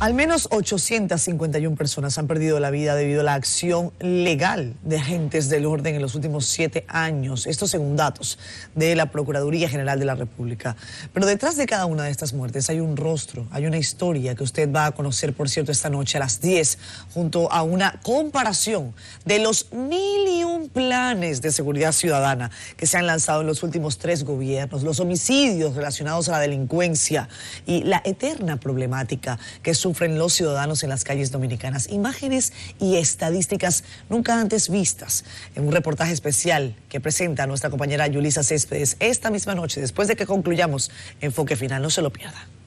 Al menos 851 personas han perdido la vida debido a la acción legal de agentes del orden en los últimos siete años. Esto según datos de la Procuraduría General de la República. Pero detrás de cada una de estas muertes hay un rostro, hay una historia que usted va a conocer, por cierto, esta noche a las 10, junto a una comparación de los mil y planes de seguridad ciudadana que se han lanzado en los últimos tres gobiernos, los homicidios relacionados a la delincuencia y la eterna problemática que sufren los ciudadanos en las calles dominicanas. Imágenes y estadísticas nunca antes vistas en un reportaje especial que presenta nuestra compañera Yulisa Céspedes esta misma noche, después de que concluyamos Enfoque Final. No se lo pierda.